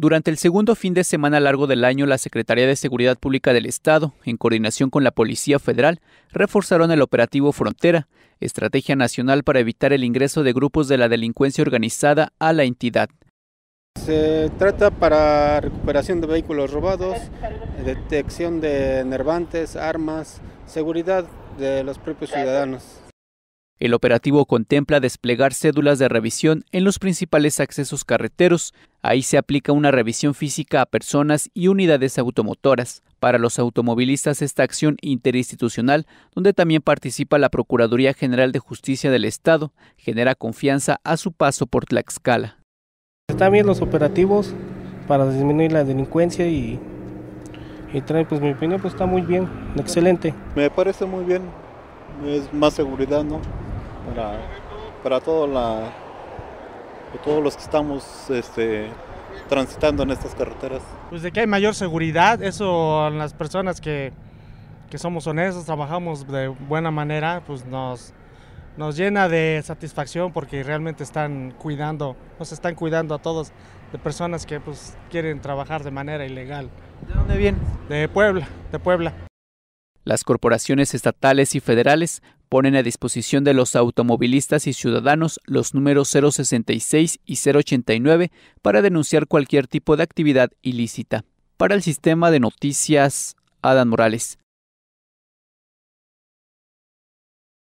Durante el segundo fin de semana largo del año, la Secretaría de Seguridad Pública del Estado, en coordinación con la Policía Federal, reforzaron el operativo Frontera, estrategia nacional para evitar el ingreso de grupos de la delincuencia organizada a la entidad. Se trata para recuperación de vehículos robados, detección de nervantes, armas, seguridad de los propios ciudadanos. El operativo contempla desplegar cédulas de revisión en los principales accesos carreteros. Ahí se aplica una revisión física a personas y unidades automotoras. Para los automovilistas esta acción interinstitucional, donde también participa la Procuraduría General de Justicia del Estado, genera confianza a su paso por Tlaxcala. Están bien los operativos para disminuir la delincuencia y, y trae, pues mi opinión, pues, está muy bien, excelente. Me parece muy bien, es más seguridad, ¿no? para, para todos, los que estamos este, transitando en estas carreteras. Pues de que hay mayor seguridad, eso las personas que, somos honestos, trabajamos de buena manera, pues nos, nos llena de satisfacción porque realmente están cuidando, nos están cuidando a todos de personas que pues quieren trabajar de manera ilegal. ¿De dónde vienen? De Puebla, de Puebla. Las corporaciones estatales y federales ponen a disposición de los automovilistas y ciudadanos los números 066 y 089 para denunciar cualquier tipo de actividad ilícita. Para el sistema de noticias, Adán Morales.